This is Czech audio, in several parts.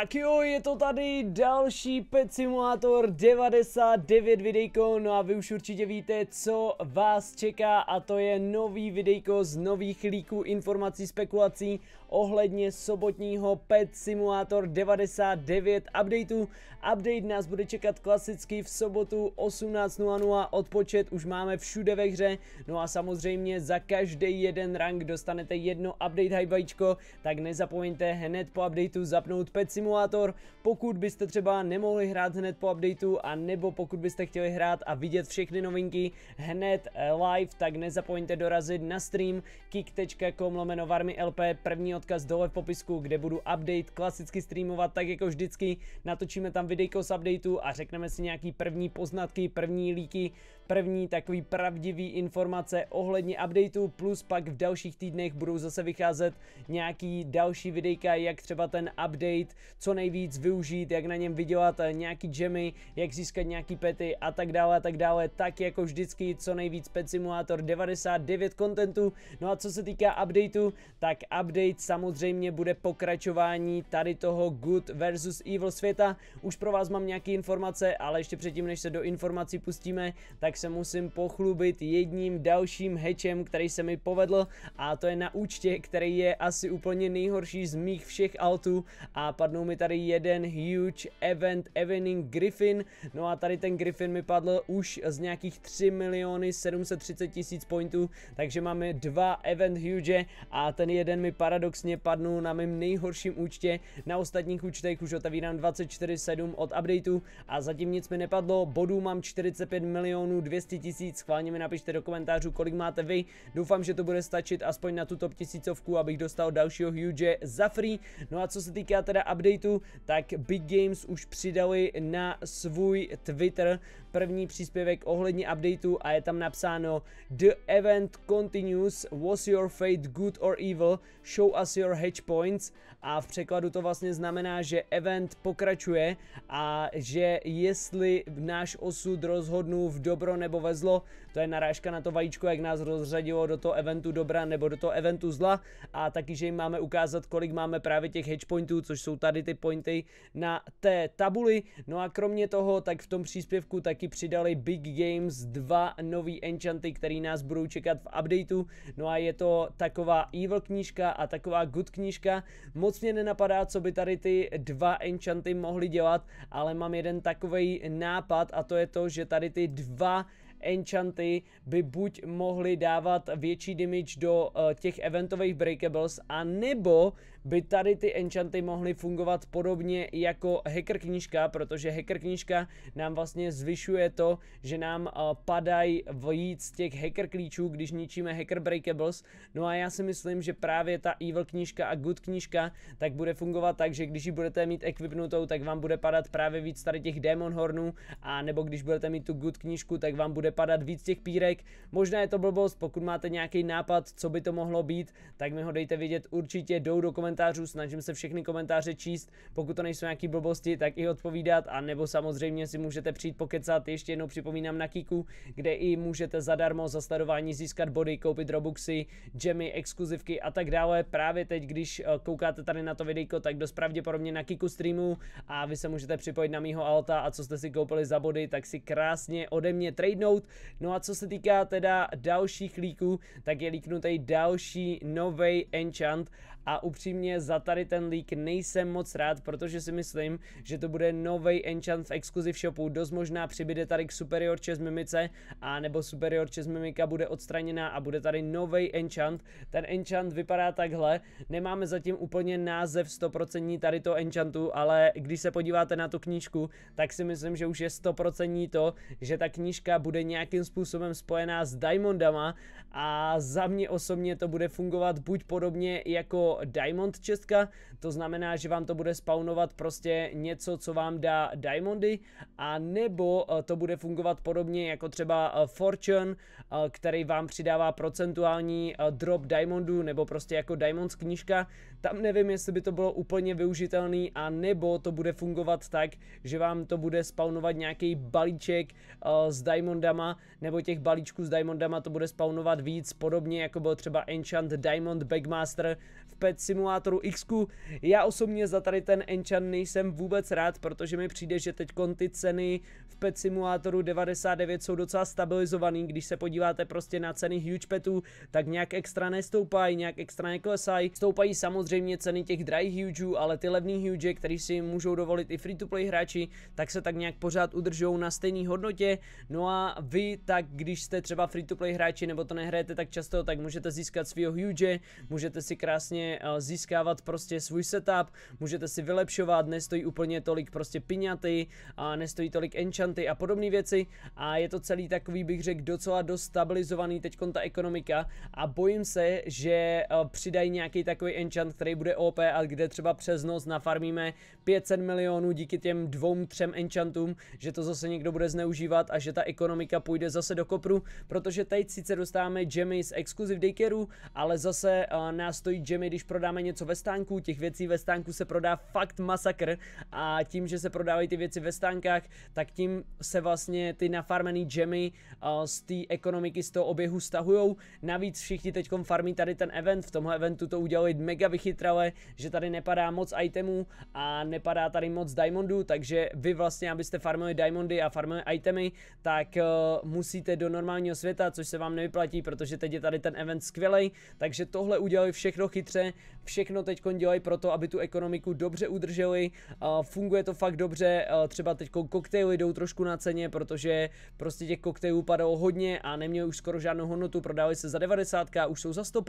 Tak jo, je to tady další Pet Simulator 99 videjko, no a vy už určitě víte, co vás čeká a to je nový videjko z nových líků, informací, spekulací ohledně sobotního Pet Simulator 99 updateu. Update nás bude čekat klasicky v sobotu 18.00, odpočet už máme všude ve hře, no a samozřejmě za každý jeden rank dostanete jedno update hajbajíčko, tak nezapomeňte hned po updateu zapnout Pet Simulator, pokud byste třeba nemohli hrát hned po updateu a nebo pokud byste chtěli hrát a vidět všechny novinky hned eh, live, tak nezapomeňte dorazit na stream kick.com lomeno varmy LP 1 odkaz dole v popisku, kde budu update klasicky streamovat tak jako vždycky. Natočíme tam videjko z updateu a řekneme si nějaký první poznatky, první líky, první takový pravdivý informace ohledně updateu plus pak v dalších týdnech budou zase vycházet nějaký další videjka, jak třeba ten update co nejvíc využít, jak na něm vydělat eh, nějaký gemy, jak získat nějaký pety a tak dále a tak dále, tak jako vždycky co nejvíc Pet Simulator 99 kontentu. No a co se týká updateu, tak update samozřejmě bude pokračování tady toho good versus evil světa. Už pro vás mám nějaké informace, ale ještě předtím, než se do informací pustíme, tak tak se musím pochlubit jedním dalším hečem, který se mi povedl a to je na účtě, který je asi úplně nejhorší z mých všech altů a padnou mi tady jeden huge event Evening Griffin, no a tady ten Griffin mi padl už z nějakých 3 miliony 730 tisíc pointů, takže máme dva event huge a ten jeden mi paradoxně padnul na mém nejhorším účtě, na ostatních účtech už otevírám 24-7 od updateu a zatím nic mi nepadlo, bodů mám 45 milionů 200 tisíc. Schválně mi napište do komentářů, kolik máte vy. Doufám, že to bude stačit aspoň na tu top tisícovku, abych dostal dalšího huge za free. No a co se týká teda updateu, tak Big Games už přidali na svůj Twitter první příspěvek ohledně updateu a je tam napsáno The event continues, was your fate good or evil, show us your hedge points a v překladu to vlastně znamená, že event pokračuje a že jestli náš osud rozhodnu v dobro nebo ve zlo, to je narážka na to vajíčko, jak nás rozřadilo do toho eventu dobra nebo do toho eventu zla a taky, že jim máme ukázat, kolik máme právě těch hedge pointů, což jsou tady ty pointy na té tabuli. No a kromě toho, tak v tom příspěvku taky taky přidali Big Games, dva nový enchanty, který nás budou čekat v updateu. No a je to taková evil knížka a taková good knížka. Moc mě nenapadá, co by tady ty dva enchanty mohly dělat, ale mám jeden takový nápad a to je to, že tady ty dva enchanty by buď mohly dávat větší damage do uh, těch eventových breakables a nebo by tady ty enchanty mohly fungovat podobně jako hacker knížka, protože hacker knížka nám vlastně zvyšuje to, že nám eh, padají víc těch hacker klíčů, když ničíme hacker breakables. No a já si myslím, že právě ta evil knížka a good knížka tak bude fungovat tak, že když ji budete mít equipnutou, tak vám bude padat právě víc tady těch demon hornů a nebo když budete mít tu good knížku, tak vám bude padat víc těch pírek. Možná je to blbost, pokud máte nějaký nápad, co by to mohlo být, tak mi ho dejte vědět určitě, jdou do komentářů komentářů, snažím se všechny komentáře číst, pokud to nejsou nějaký blbosti, tak i odpovídat a nebo samozřejmě si můžete přijít pokecat, ještě jednou připomínám na Kiku, kde i můžete zadarmo za sledování získat body, koupit robuxy, gemy, exkluzivky a tak dále. Právě teď, když eh, koukáte tady na to videjko, tak dost pravděpodobně na Kiku streamu a vy se můžete připojit na mýho alta a co jste si koupili za body, tak si krásně ode mě tradenout. No a co se týká teda dalších líků, tak je líknutý další nový enchant a upřímně za tady ten leak nejsem moc rád, protože si myslím, že to bude nový enchant v exclusive shopu, dost možná přibyde tady k Superior Chess mimice a nebo superior Chess mimika bude odstraněná a bude tady nový enchant. Ten enchant vypadá takhle, nemáme zatím úplně název 100% tady to enchantu, ale když se podíváte na tu knížku, tak si myslím, že už je 100% to, že ta knížka bude nějakým způsobem spojená s Diamondama a za mě osobně to bude fungovat buď podobně jako Diamond čestka, to znamená, že vám to bude spawnovat prostě něco, co vám dá Diamondy, a nebo eh, to bude fungovat podobně jako třeba eh, Fortune, eh, který vám přidává procentuální drop Diamondů, nebo prostě jako diamond knížka, tam nevím, jestli by to bylo úplně využitelný a nebo to bude fungovat tak, že vám to bude spawnovat nějaký balíček uh, s diamondama, nebo těch balíčků s diamondama to bude spawnovat víc, podobně jako byl třeba Enchant Diamond Backmaster v Pet Simulatoru X. -ku. Já osobně za tady ten Enchant nejsem vůbec rád, protože mi přijde, že teď ty ceny v Pet Simulatoru 99 jsou docela stabilizovaný, když se podíváte prostě na ceny huge petů, tak nějak extra nestoupají, nějak extra neklesají, stoupají samozřejmě samozřejmě ceny těch drahých hugeů, ale ty levný huge, který si můžou dovolit i free-to-play hráči, tak se tak nějak pořád udržou na stejné hodnotě. No a vy tak, když jste třeba free-to-play hráči nebo to nehrajete tak často, tak můžete získat svého huge, můžete si krásně eh, získávat prostě svůj setup, můžete si vylepšovat, nestojí úplně tolik prostě piňaty a nestojí tolik enchanty a podobné věci a je to celý takový bych řekl docela dost stabilizovaný teď ta ekonomika a bojím se, že eh, přidají nějaký takový enchant, který bude OP a kde třeba přes noc nafarmíme 500 milionů díky těm dvou, třem enchantům, že to zase někdo bude zneužívat a že ta ekonomika půjde zase do kopru, protože teď sice dostáváme gemy z exkluziv Daycareu, ale zase uh, nás stojí gemy, když prodáme něco ve stánku, těch věcí ve stánku se prodá fakt masakr a tím, že se prodávají ty věci ve stánkách, tak tím se vlastně ty nafarmený gemy uh, eh, z té ekonomiky, z toho oběhu stahujou. Navíc všichni teď farmí tady ten event, v tomhle eventu to udělali mega vychytrý trele, že tady nepadá moc itemů a nepadá tady moc diamondů, takže vy vlastně, abyste farmili diamondy a farmili itemy, tak uh, musíte do normálního světa, což se vám nevyplatí, protože teď je tady ten event skvělej, takže tohle udělali všechno chytře, všechno teď dělají to, aby tu ekonomiku dobře udrželi, uh, funguje to fakt dobře, uh, třeba teď koktejly jdou trošku na ceně, protože prostě těch koktejlů padalo hodně a neměli už skoro žádnou hodnotu, prodávali se za 90, už jsou za 100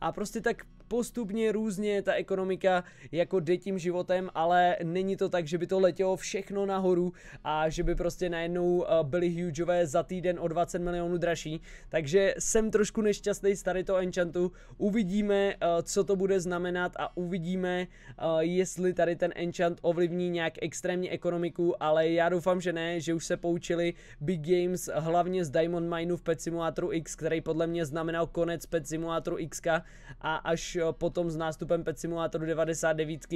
a prostě tak postupně růst různě, ta ekonomika jako jde tím životem, ale není to tak, že by to letělo všechno nahoru a že by prostě najednou eh, byly hugeové za týden o 20 milionů dražší. Takže jsem trošku nešťastný z tady toho enchantu. Uvidíme, eh, co to bude znamenat a uvidíme, eh, jestli tady ten enchant ovlivní nějak extrémní ekonomiku, ale já doufám, že ne, že už se poučili Big Games hlavně z Diamond Mineu v Pet Simulatoru X, který podle mě znamenal konec Pet Simulatoru X a až potom z nás nástupem Pet Simulatoru 99,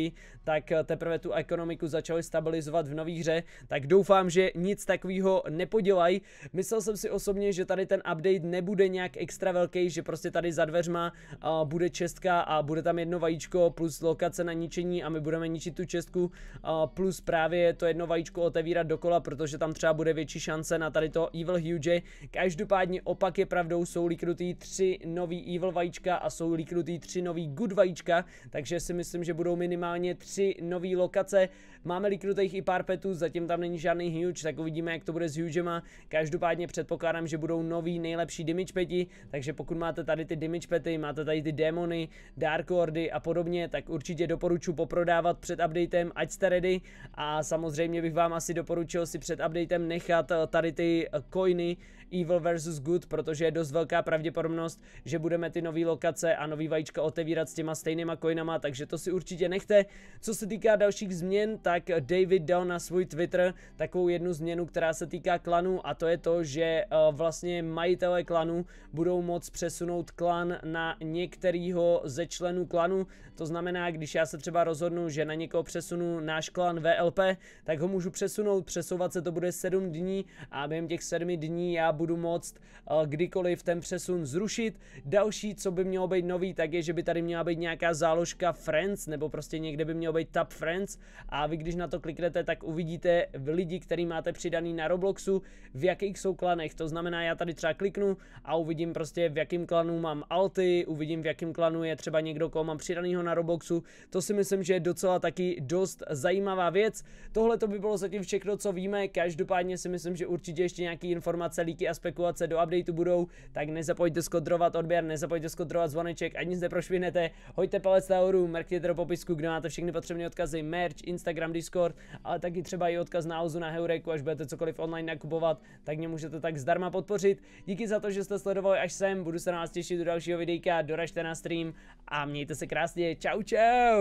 tak eh, teprve tu ekonomiku začali stabilizovat v nový hře, tak doufám, že nic takového nepodělají. Myslel jsem si osobně, že tady ten update nebude nějak extra velký, že prostě tady za dveřma eh, bude čestka a bude tam jedno vajíčko plus lokace na ničení a my budeme ničit tu čestku eh, plus právě to jedno vajíčko otevírat dokola, protože tam třeba bude větší šance na tady to Evil Huge. Každopádně opak je pravdou, jsou líknutý tři nový Evil vajíčka a jsou líknutý tři nový Good vajíčka teďka, takže si myslím, že budou minimálně tři nové lokace. Máme liknutých i pár petů, zatím tam není žádný huge, tak uvidíme, jak to bude s hugema. Každopádně předpokládám, že budou nový nejlepší damage peti, takže pokud máte tady ty damage pety, máte tady ty demony, dark lordy a podobně, tak určitě doporučuji poprodávat před updatem, ať jste ready a samozřejmě bych vám asi doporučil si před updatem nechat eh, tady ty coiny eh, Evil versus Good, protože je dost velká pravděpodobnost, že budeme ty nové lokace a nový vajíčka otevírat s těma stejnými stejnýma coinama, takže to si určitě nechte. Co se týká dalších změn, tak David dal na svůj Twitter takovou jednu změnu, která se týká klanu. a to je to, že eh, vlastně majitelé klanu budou moc přesunout klan na některýho ze členů klanu, to znamená, když já se třeba rozhodnu, že na někoho přesunu náš klan VLP, tak ho můžu přesunout, přesouvat se to bude 7 dní a během těch 7 dní já budu moct eh, kdykoliv ten přesun zrušit. Další, co by mělo být nový, tak je, že by tady měla být nějaká záložka Friends, nebo prostě někde by měl být tab Friends a vy když na to kliknete, tak uvidíte v lidi, který máte přidaný na Robloxu, v jakých jsou klanech, to znamená já tady třeba kliknu a uvidím prostě v jakém klanu mám alty, uvidím v jakém klanu je třeba někdo, koho mám přidanýho na Robloxu, to si myslím, že je docela taky dost zajímavá věc. Tohle to by bylo zatím všechno, co víme, každopádně si myslím, že určitě ještě nějaký informace, líky a spekulace do updateu budou, tak nezapojte skodrovat odběr, nezapojte skodrovat zvoneček, ani nic neprošvihnete, hoďte palec nahoru, mrkněte do popisku, kde máte všechny potřebné odkazy, merch, Instagram, Discord, ale taky třeba i odkaz Ozu na Heureku, až budete cokoliv online nakupovat, tak mě můžete tak zdarma podpořit. Díky za to, že jste sledovali až sem, budu se na vás těšit u dalšího videjka, doražte na stream a mějte se krásně, čau čau!